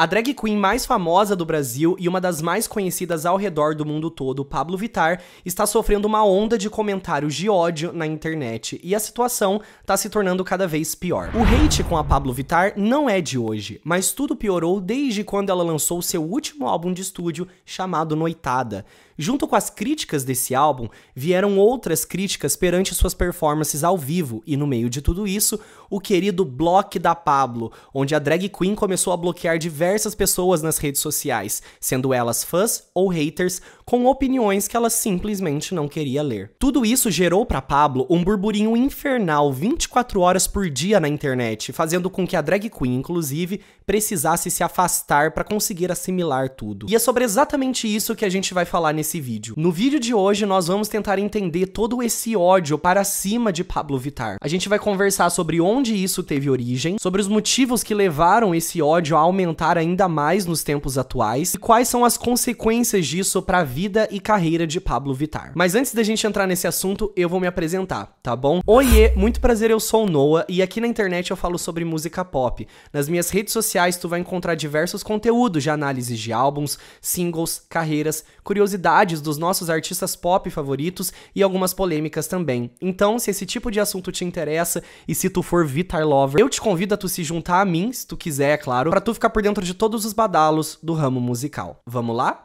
A drag queen mais famosa do Brasil e uma das mais conhecidas ao redor do mundo todo, Pablo Vitar, está sofrendo uma onda de comentários de ódio na internet e a situação está se tornando cada vez pior. O hate com a Pablo Vitar não é de hoje, mas tudo piorou desde quando ela lançou seu último álbum de estúdio chamado Noitada, Junto com as críticas desse álbum, vieram outras críticas perante suas performances ao vivo, e no meio de tudo isso, o querido Block da Pablo, onde a drag queen começou a bloquear diversas pessoas nas redes sociais, sendo elas fãs ou haters, com opiniões que ela simplesmente não queria ler. Tudo isso gerou para Pablo um burburinho infernal 24 horas por dia na internet, fazendo com que a drag queen, inclusive, precisasse se afastar para conseguir assimilar tudo. E é sobre exatamente isso que a gente vai falar nesse vídeo. No vídeo de hoje, nós vamos tentar entender todo esse ódio para cima de Pablo Vitar. A gente vai conversar sobre onde isso teve origem, sobre os motivos que levaram esse ódio a aumentar ainda mais nos tempos atuais e quais são as consequências disso para a vida e carreira de Pablo Vitar. Mas antes da gente entrar nesse assunto, eu vou me apresentar, tá bom? Oiê, muito prazer, eu sou o Noah e aqui na internet eu falo sobre música pop. Nas minhas redes sociais tu vai encontrar diversos conteúdos de análise de álbuns, singles, carreiras, curiosidades novidades dos nossos artistas pop favoritos e algumas polêmicas também. Então, se esse tipo de assunto te interessa e se tu for Vitar Lover, eu te convido a tu se juntar a mim, se tu quiser, é claro, para tu ficar por dentro de todos os badalos do ramo musical. Vamos lá?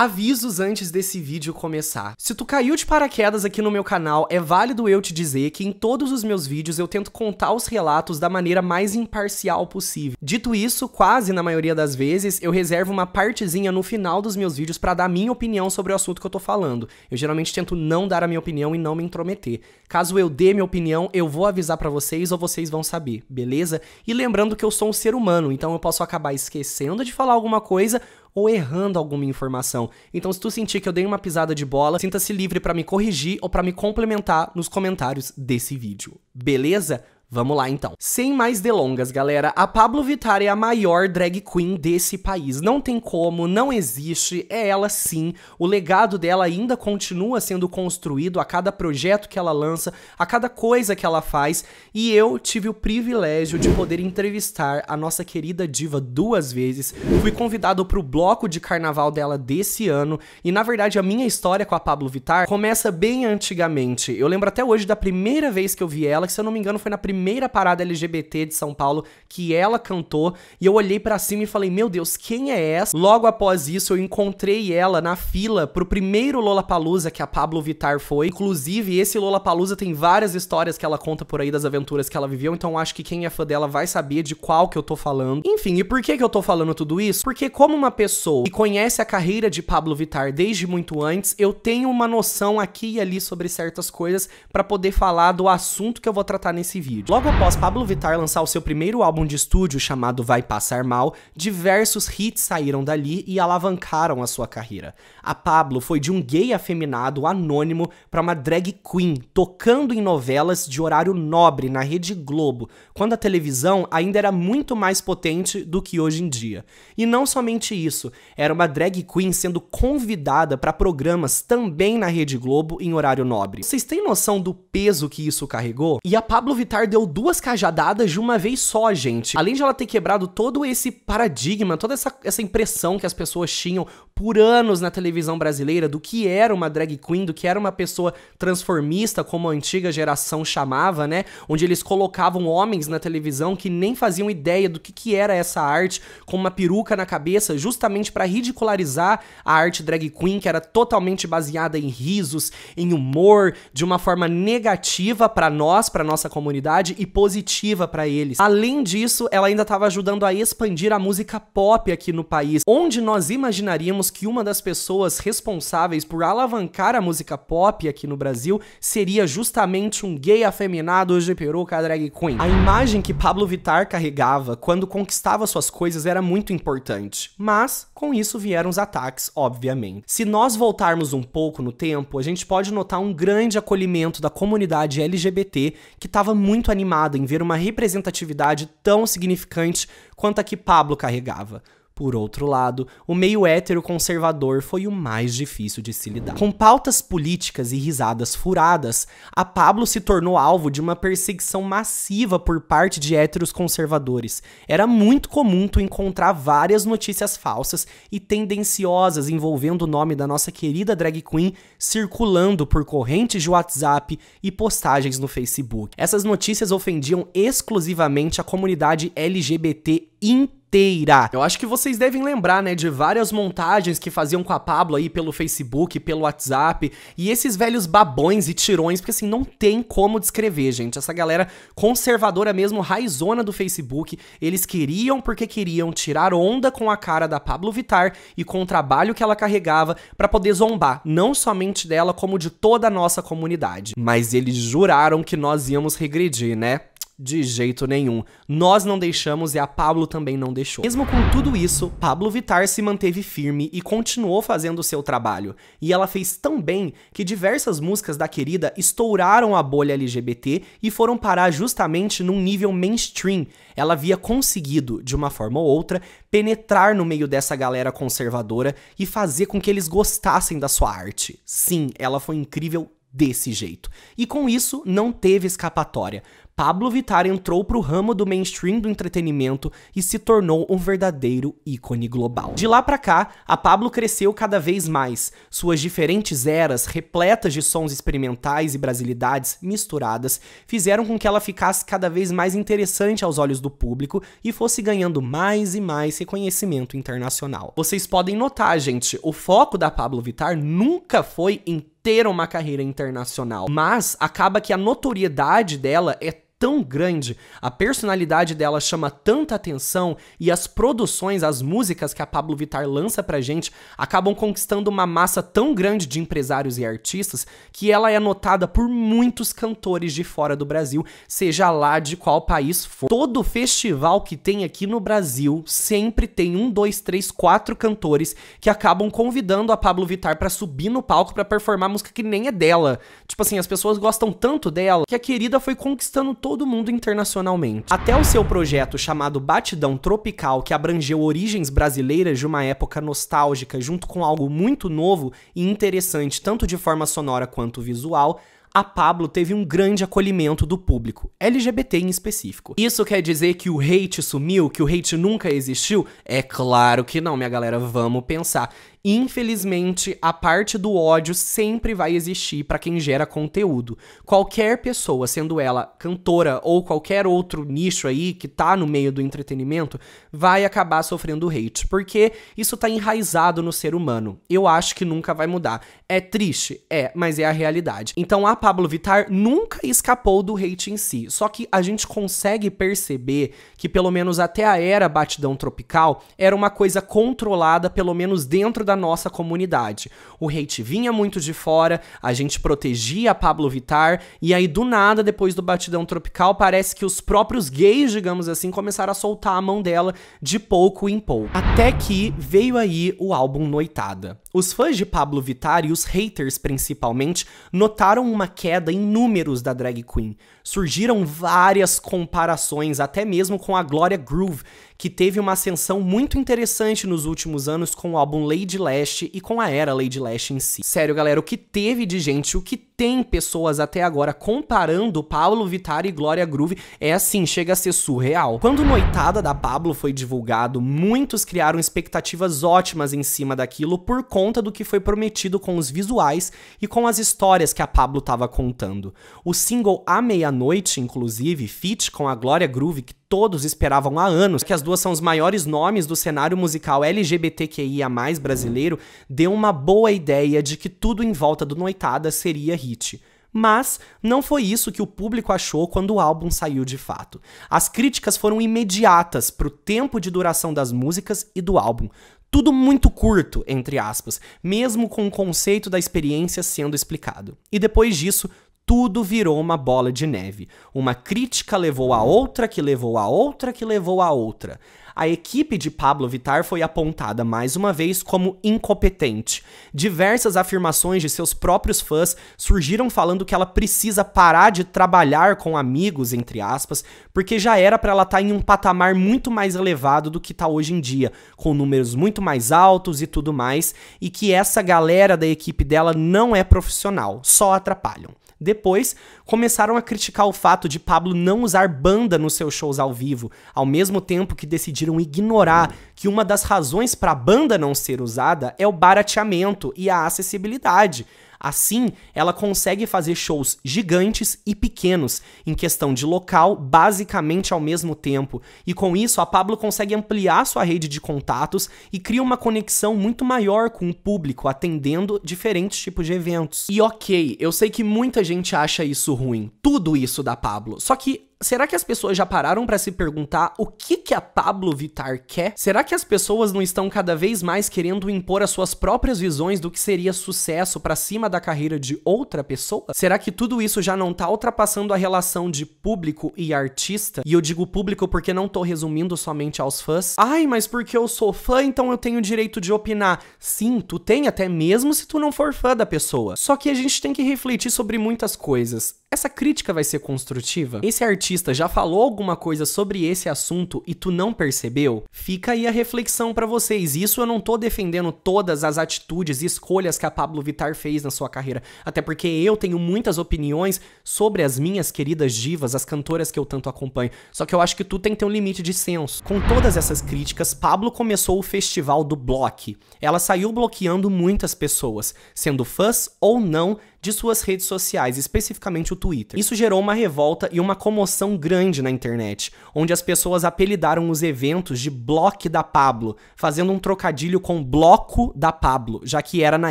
Avisos antes desse vídeo começar. Se tu caiu de paraquedas aqui no meu canal, é válido eu te dizer que em todos os meus vídeos eu tento contar os relatos da maneira mais imparcial possível. Dito isso, quase na maioria das vezes, eu reservo uma partezinha no final dos meus vídeos para dar a minha opinião sobre o assunto que eu tô falando. Eu geralmente tento não dar a minha opinião e não me intrometer. Caso eu dê minha opinião, eu vou avisar para vocês ou vocês vão saber, beleza? E lembrando que eu sou um ser humano, então eu posso acabar esquecendo de falar alguma coisa ou errando alguma informação. Então, se tu sentir que eu dei uma pisada de bola, sinta-se livre para me corrigir ou para me complementar nos comentários desse vídeo. Beleza? Vamos lá então. Sem mais delongas, galera, a Pablo Vittar é a maior drag queen desse país. Não tem como, não existe, é ela sim. O legado dela ainda continua sendo construído a cada projeto que ela lança, a cada coisa que ela faz, e eu tive o privilégio de poder entrevistar a nossa querida diva duas vezes. Fui convidado para o bloco de carnaval dela desse ano, e na verdade a minha história com a Pablo Vittar começa bem antigamente. Eu lembro até hoje da primeira vez que eu vi ela, que se eu não me engano foi na primeira primeira parada LGBT de São Paulo que ela cantou, e eu olhei para cima e falei: "Meu Deus, quem é essa?". Logo após isso, eu encontrei ela na fila pro primeiro Lollapalooza que a Pablo Vitar foi. Inclusive, esse Lollapalooza tem várias histórias que ela conta por aí das aventuras que ela viveu, então acho que quem é fã dela vai saber de qual que eu tô falando. Enfim, e por que que eu tô falando tudo isso? Porque como uma pessoa que conhece a carreira de Pablo Vitar desde muito antes, eu tenho uma noção aqui e ali sobre certas coisas para poder falar do assunto que eu vou tratar nesse vídeo. Logo após Pablo Vittar lançar o seu primeiro álbum de estúdio chamado Vai Passar Mal, diversos hits saíram dali e alavancaram a sua carreira. A Pablo foi de um gay afeminado anônimo para uma drag queen, tocando em novelas de horário nobre na Rede Globo, quando a televisão ainda era muito mais potente do que hoje em dia. E não somente isso, era uma drag queen sendo convidada para programas também na Rede Globo em horário nobre. Vocês têm noção do peso que isso carregou? E a Pablo Vittar deu deu duas cajadadas de uma vez só, gente. Além de ela ter quebrado todo esse paradigma, toda essa, essa impressão que as pessoas tinham por anos na televisão brasileira do que era uma drag queen, do que era uma pessoa transformista, como a antiga geração chamava, né? Onde eles colocavam homens na televisão que nem faziam ideia do que, que era essa arte, com uma peruca na cabeça, justamente para ridicularizar a arte drag queen, que era totalmente baseada em risos, em humor, de uma forma negativa para nós, para nossa comunidade e positiva para eles. Além disso, ela ainda estava ajudando a expandir a música pop aqui no país, onde nós imaginaríamos que uma das pessoas responsáveis por alavancar a música pop aqui no Brasil seria justamente um gay afeminado de peruca é drag queen. A imagem que Pablo Vittar carregava quando conquistava suas coisas era muito importante, mas com isso vieram os ataques, obviamente. Se nós voltarmos um pouco no tempo, a gente pode notar um grande acolhimento da comunidade LGBT que estava muito animada animado em ver uma representatividade tão significante quanto a que Pablo carregava. Por outro lado, o meio hétero conservador foi o mais difícil de se lidar. Com pautas políticas e risadas furadas, a Pablo se tornou alvo de uma perseguição massiva por parte de héteros conservadores. Era muito comum tu encontrar várias notícias falsas e tendenciosas envolvendo o nome da nossa querida drag queen circulando por correntes de WhatsApp e postagens no Facebook. Essas notícias ofendiam exclusivamente a comunidade LGBT inteira inteira. Eu acho que vocês devem lembrar, né, de várias montagens que faziam com a Pablo aí pelo Facebook, pelo WhatsApp, e esses velhos babões e tirões, porque assim, não tem como descrever, gente. Essa galera conservadora mesmo, raizona do Facebook, eles queriam porque queriam tirar onda com a cara da Pablo Vitar e com o trabalho que ela carregava para poder zombar, não somente dela, como de toda a nossa comunidade. Mas eles juraram que nós íamos regredir, né? De jeito nenhum. Nós não deixamos e a Pablo também não deixou. Mesmo com tudo isso, Pablo Vitar se manteve firme e continuou fazendo o seu trabalho. E ela fez tão bem que diversas músicas da querida estouraram a bolha LGBT e foram parar justamente num nível mainstream. Ela havia conseguido, de uma forma ou outra, penetrar no meio dessa galera conservadora e fazer com que eles gostassem da sua arte. Sim, ela foi incrível desse jeito. E com isso, não teve escapatória. Pablo Vittar entrou para o ramo do mainstream do entretenimento e se tornou um verdadeiro ícone global. De lá para cá, a Pablo cresceu cada vez mais, suas diferentes eras, repletas de sons experimentais e brasilidades misturadas, fizeram com que ela ficasse cada vez mais interessante aos olhos do público e fosse ganhando mais e mais reconhecimento internacional. Vocês podem notar, gente, o foco da Pablo Vittar nunca foi em ter uma carreira internacional, mas acaba que a notoriedade dela é tão grande, a personalidade dela chama tanta atenção e as produções, as músicas que a Pablo Vittar lança pra gente acabam conquistando uma massa tão grande de empresários e artistas que ela é notada por muitos cantores de fora do Brasil, seja lá de qual país for. Todo festival que tem aqui no Brasil sempre tem um, dois, três, quatro cantores que acabam convidando a Pablo Vittar para subir no palco para performar música que nem é dela. Tipo assim, as pessoas gostam tanto dela que a querida foi conquistando todo mundo internacionalmente. Até o seu projeto chamado Batidão Tropical, que abrangeu origens brasileiras de uma época nostálgica, junto com algo muito novo e interessante, tanto de forma sonora quanto visual, a Pablo teve um grande acolhimento do público, LGBT em específico. Isso quer dizer que o hate sumiu, que o hate nunca existiu? É claro que não, minha galera, vamos pensar. Infelizmente, a parte do ódio sempre vai existir para quem gera conteúdo. Qualquer pessoa, sendo ela cantora ou qualquer outro nicho aí que tá no meio do entretenimento, vai acabar sofrendo hate, porque isso tá enraizado no ser humano. Eu acho que nunca vai mudar. É triste, é, mas é a realidade. Então a Pablo Vitar nunca escapou do hate em si, só que a gente consegue perceber que pelo menos até a era Batidão Tropical era uma coisa controlada pelo menos dentro da nossa comunidade. O hate vinha muito de fora, a gente protegia a Pablo Vitar e aí do nada, depois do batidão tropical, parece que os próprios gays, digamos assim, começaram a soltar a mão dela de pouco em pouco. Até que veio aí o álbum Noitada. Os fãs de Pablo Vitar e os haters principalmente notaram uma queda em números da drag queen. Surgiram várias comparações, até mesmo com a Glória Groove, que teve uma ascensão muito interessante nos últimos anos com o álbum Lady Lash e com a era Lady Lash em si. Sério, galera, o que teve de gente, o que tem pessoas até agora comparando Pablo Vittar e Glória Groove. É assim, chega a ser surreal. Quando Noitada da Pablo foi divulgado, muitos criaram expectativas ótimas em cima daquilo por conta do que foi prometido com os visuais e com as histórias que a Pablo estava contando. O single A Meia-Noite, inclusive, feat com a Glória Groove, que todos esperavam há anos, que as duas são os maiores nomes do cenário musical LGBTQIA+, brasileiro, deu uma boa ideia de que tudo em volta do Noitada seria hit. Mas não foi isso que o público achou quando o álbum saiu de fato. As críticas foram imediatas pro tempo de duração das músicas e do álbum. Tudo muito curto, entre aspas, mesmo com o conceito da experiência sendo explicado. E depois disso, tudo virou uma bola de neve. Uma crítica levou a outra, que levou a outra, que levou a outra a equipe de Pablo Vitar foi apontada mais uma vez como incompetente. Diversas afirmações de seus próprios fãs surgiram falando que ela precisa parar de trabalhar com amigos, entre aspas, porque já era para ela estar tá em um patamar muito mais elevado do que está hoje em dia, com números muito mais altos e tudo mais, e que essa galera da equipe dela não é profissional, só atrapalham. Depois, começaram a criticar o fato de Pablo não usar banda nos seus shows ao vivo, ao mesmo tempo que decidiram ignorar que uma das razões para a banda não ser usada é o barateamento e a acessibilidade. Assim, ela consegue fazer shows gigantes e pequenos, em questão de local, basicamente ao mesmo tempo. E com isso, a Pablo consegue ampliar sua rede de contatos e cria uma conexão muito maior com o público, atendendo diferentes tipos de eventos. E ok, eu sei que muita gente acha isso ruim, tudo isso da Pablo. Só que será que as pessoas já pararam para se perguntar o que que a Pablo Vitar quer? Será que as pessoas não estão cada vez mais querendo impor as suas próprias visões do que seria sucesso para cima da carreira de outra pessoa? Será que tudo isso já não tá ultrapassando a relação de público e artista? E eu digo público porque não tô resumindo somente aos fãs. Ai, mas porque eu sou fã, então eu tenho direito de opinar. Sim, tu tem até mesmo se tu não for fã da pessoa. Só que a gente tem que refletir sobre muitas coisas. Essa crítica vai ser construtiva? Esse artista já falou alguma coisa sobre esse assunto e tu não percebeu? Fica aí a reflexão para vocês. Isso eu não tô defendendo todas as atitudes e escolhas que a Pablo Vitar fez na sua carreira, até porque eu tenho muitas opiniões sobre as minhas queridas divas, as cantoras que eu tanto acompanho. Só que eu acho que tu tem que ter um limite de senso. Com todas essas críticas, Pablo começou o festival do Block. Ela saiu bloqueando muitas pessoas, sendo fãs ou não de suas redes sociais, especificamente o Twitter. Isso gerou uma revolta e uma comoção grande na internet, onde as pessoas apelidaram os eventos de Bloque da Pablo, fazendo um trocadilho com Bloco da Pablo, já que era na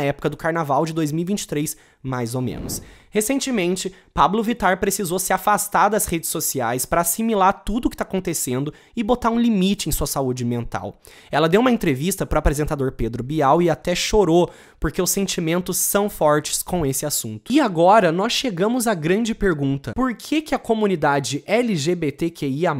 época do carnaval de 2023, mais ou menos. Recentemente, Pablo Vitar precisou se afastar das redes sociais para assimilar tudo o que está acontecendo e botar um limite em sua saúde mental. Ela deu uma entrevista para o apresentador Pedro Bial e até chorou, porque os sentimentos são fortes com esse assunto. E agora nós chegamos à grande pergunta: por que, que a comunidade LGBTQIA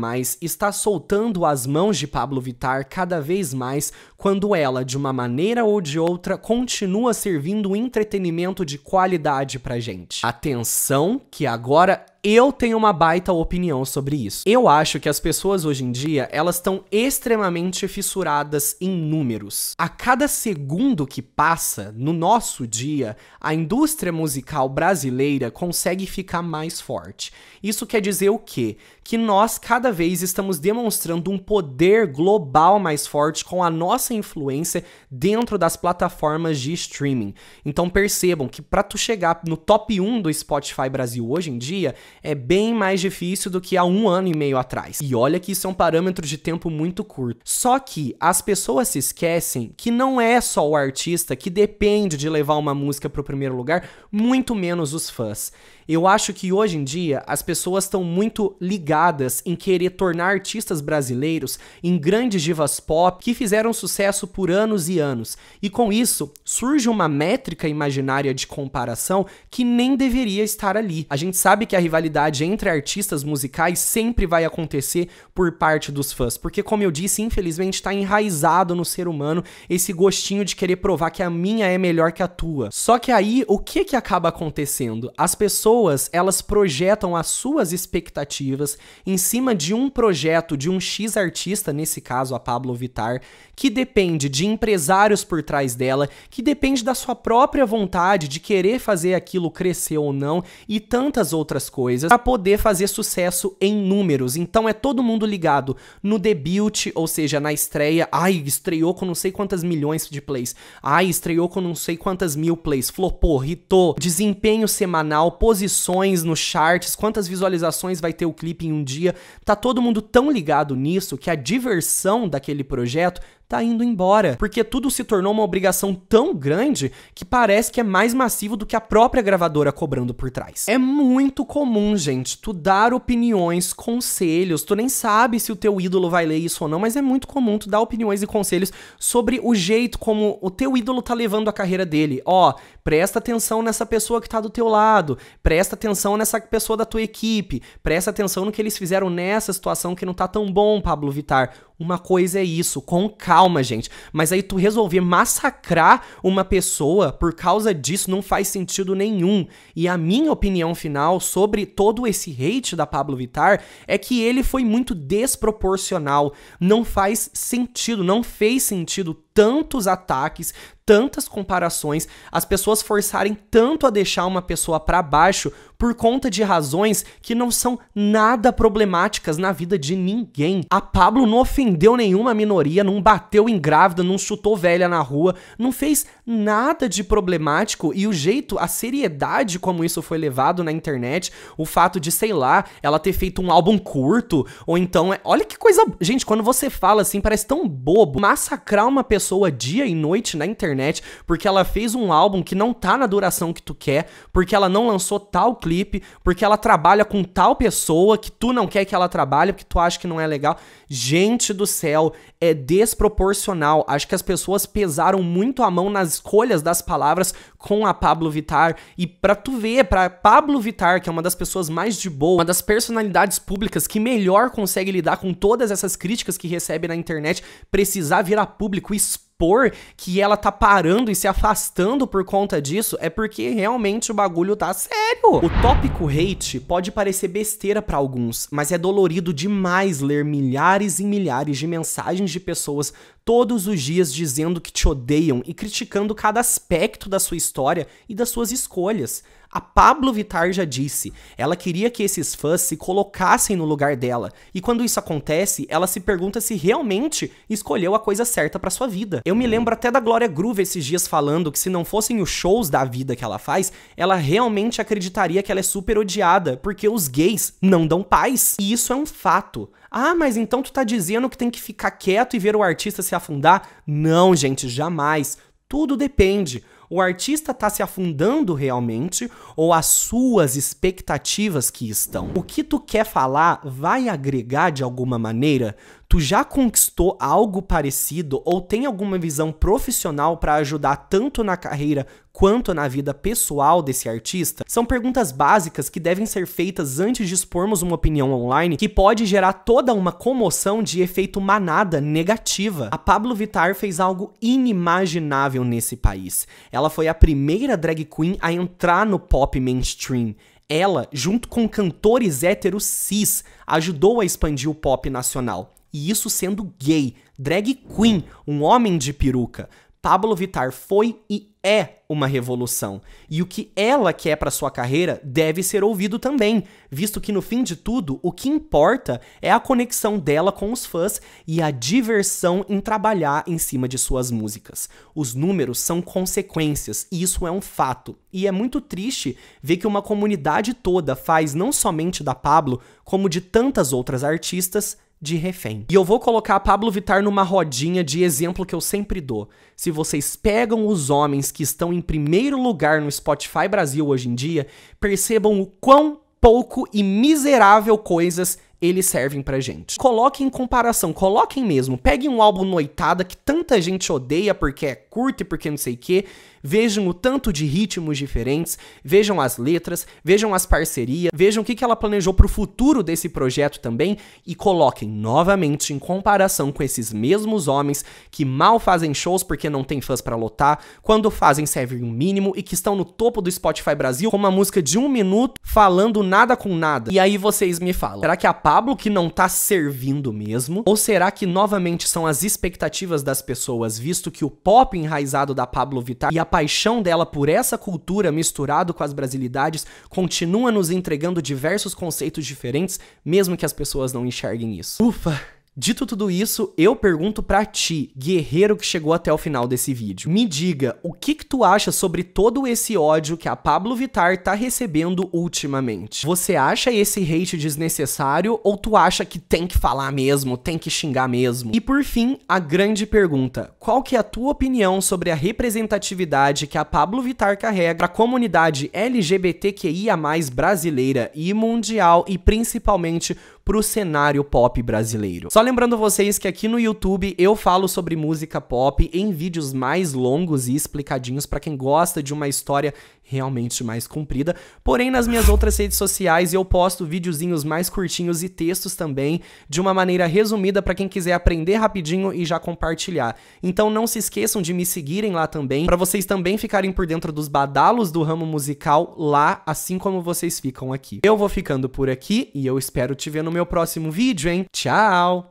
está soltando as mãos de Pablo Vitar cada vez mais quando ela, de uma maneira ou de outra, continua servindo um entretenimento de qualidade? qualidade pra gente. Atenção, que agora eu tenho uma baita opinião sobre isso. Eu acho que as pessoas hoje em dia, elas estão extremamente fissuradas em números. A cada segundo que passa no nosso dia, a indústria musical brasileira consegue ficar mais forte. Isso quer dizer o quê? Que nós cada vez estamos demonstrando um poder global mais forte com a nossa influência dentro das plataformas de streaming. Então percebam que para tu chegar no top 1 do Spotify Brasil hoje em dia, é bem mais difícil do que há um ano e meio atrás. E olha que isso é um parâmetro de tempo muito curto. Só que as pessoas se esquecem que não é só o artista que depende de levar uma música para o primeiro lugar, muito menos os fãs. Eu acho que hoje em dia as pessoas estão muito ligadas em querer tornar artistas brasileiros em grandes divas pop que fizeram sucesso por anos e anos. E com isso surge uma métrica imaginária de comparação que nem deveria estar ali. A gente sabe que a rivalidade entre artistas musicais sempre vai acontecer por parte dos fãs, porque como eu disse, infelizmente está enraizado no ser humano esse gostinho de querer provar que a minha é melhor que a tua. Só que aí o que que acaba acontecendo? As pessoas pessoas, elas projetam as suas expectativas em cima de um projeto de um X artista, nesse caso a Pablo Vitar, que depende de empresários por trás dela, que depende da sua própria vontade de querer fazer aquilo crescer ou não e tantas outras coisas para poder fazer sucesso em números. Então é todo mundo ligado no debut, ou seja, na estreia, ai, estreou com não sei quantas milhões de plays. Ai, estreou com não sei quantas mil plays, flopou, hitou, desempenho semanal, posição posições nos charts, quantas visualizações vai ter o clipe em um dia. Tá todo mundo tão ligado nisso que a diversão daquele projeto tá indo embora, porque tudo se tornou uma obrigação tão grande que parece que é mais massivo do que a própria gravadora cobrando por trás. É muito comum, gente, tu dar opiniões, conselhos, tu nem sabe se o teu ídolo vai ler isso ou não, mas é muito comum tu dar opiniões e conselhos sobre o jeito como o teu ídolo tá levando a carreira dele. Ó, presta atenção nessa pessoa que tá do teu lado, presta atenção nessa pessoa da tua equipe, presta atenção no que eles fizeram nessa situação que não tá tão bom, Pablo Vitar. Uma coisa é isso, com calma calma, gente. Mas aí tu resolver massacrar uma pessoa por causa disso não faz sentido nenhum. E a minha opinião final sobre todo esse hate da Pablo Vitar é que ele foi muito desproporcional. Não faz sentido, não fez sentido tantos ataques, tantas comparações, as pessoas forçarem tanto a deixar uma pessoa para baixo por conta de razões que não são nada problemáticas na vida de ninguém. A Pablo não ofendeu nenhuma minoria, não bateu em grávida, não chutou velha na rua, não fez nada de problemático e o jeito, a seriedade como isso foi levado na internet, o fato de, sei lá, ela ter feito um álbum curto, ou então, é... olha que coisa, gente, quando você fala assim, parece tão bobo, massacrar uma pessoa dia e noite na internet internet, porque ela fez um álbum que não tá na duração que tu quer, porque ela não lançou tal clipe, porque ela trabalha com tal pessoa que tu não quer que ela trabalhe, porque tu acha que não é legal. Gente do céu, é desproporcional. Acho que as pessoas pesaram muito a mão nas escolhas das palavras com a Pablo Vitar e para tu ver, para Pablo Vitar, que é uma das pessoas mais de boa, uma das personalidades públicas que melhor consegue lidar com todas essas críticas que recebe na internet, precisar virar público expor expor que ela tá parando e se afastando por conta disso, é porque realmente o bagulho tá sério. O tópico hate pode parecer besteira para alguns, mas é dolorido demais ler milhares e milhares de mensagens de pessoas todos os dias dizendo que te odeiam e criticando cada aspecto da sua história e das suas escolhas. A Pablo Vitar já disse, ela queria que esses fãs se colocassem no lugar dela, e quando isso acontece, ela se pergunta se realmente escolheu a coisa certa para sua vida. Eu me lembro até da Glória Groove esses dias falando que se não fossem os shows da vida que ela faz, ela realmente acreditaria que ela é super odiada, porque os gays não dão paz. E isso é um fato. Ah, mas então tu tá dizendo que tem que ficar quieto e ver o artista se afundar? Não, gente, jamais. Tudo depende o artista está se afundando realmente ou as suas expectativas que estão. O que tu quer falar vai agregar de alguma maneira? Tu já conquistou algo parecido ou tem alguma visão profissional para ajudar tanto na carreira quanto na vida pessoal desse artista? São perguntas básicas que devem ser feitas antes de expormos uma opinião online que pode gerar toda uma comoção de efeito manada negativa. A Pablo Vittar fez algo inimaginável nesse país. Ela foi a primeira drag queen a entrar no pop mainstream. Ela, junto com cantores héteros cis, ajudou a expandir o pop nacional. E isso sendo gay, drag queen, um homem de peruca. Pablo Vitar foi e é uma revolução. E o que ela quer para sua carreira deve ser ouvido também, visto que no fim de tudo, o que importa é a conexão dela com os fãs e a diversão em trabalhar em cima de suas músicas. Os números são consequências, e isso é um fato. E é muito triste ver que uma comunidade toda faz não somente da Pablo, como de tantas outras artistas, de refém. E eu vou colocar Pablo Vitar numa rodinha de exemplo que eu sempre dou. Se vocês pegam os homens que estão em primeiro lugar no Spotify Brasil hoje em dia, percebam o quão pouco e miserável coisas eles servem pra gente. Coloquem em comparação, coloquem mesmo. Peguem um álbum noitada que tanta gente odeia porque é curto e porque não sei o quê. Vejam o tanto de ritmos diferentes, vejam as letras, vejam as parcerias, vejam o que, que ela planejou pro futuro desse projeto também e coloquem novamente em comparação com esses mesmos homens que mal fazem shows porque não tem fãs para lotar, quando fazem servem um mínimo e que estão no topo do Spotify Brasil com uma música de um minuto falando nada com nada. E aí vocês me falam, será que a Pablo que não tá servindo mesmo? Ou será que novamente são as expectativas das pessoas, visto que o pop enraizado da Pablo Vittar e a paixão dela por essa cultura misturado com as brasilidades continua nos entregando diversos conceitos diferentes, mesmo que as pessoas não enxerguem isso? Ufa! Dito tudo isso, eu pergunto para ti, guerreiro que chegou até o final desse vídeo. Me diga, o que que tu acha sobre todo esse ódio que a Pablo Vitar tá recebendo ultimamente? Você acha esse hate desnecessário ou tu acha que tem que falar mesmo, tem que xingar mesmo? E por fim, a grande pergunta, qual que é a tua opinião sobre a representatividade que a Pablo Vitar carrega pra comunidade LGBTQIA+, brasileira e mundial e principalmente pro cenário pop brasileiro. Só lembrando vocês que aqui no YouTube eu falo sobre música pop em vídeos mais longos e explicadinhos para quem gosta de uma história realmente mais comprida. Porém, nas minhas outras redes sociais eu posto videozinhos mais curtinhos e textos também, de uma maneira resumida para quem quiser aprender rapidinho e já compartilhar. Então não se esqueçam de me seguirem lá também, para vocês também ficarem por dentro dos badalos do ramo musical lá, assim como vocês ficam aqui. Eu vou ficando por aqui e eu espero te ver no meu próximo vídeo, hein? Tchau!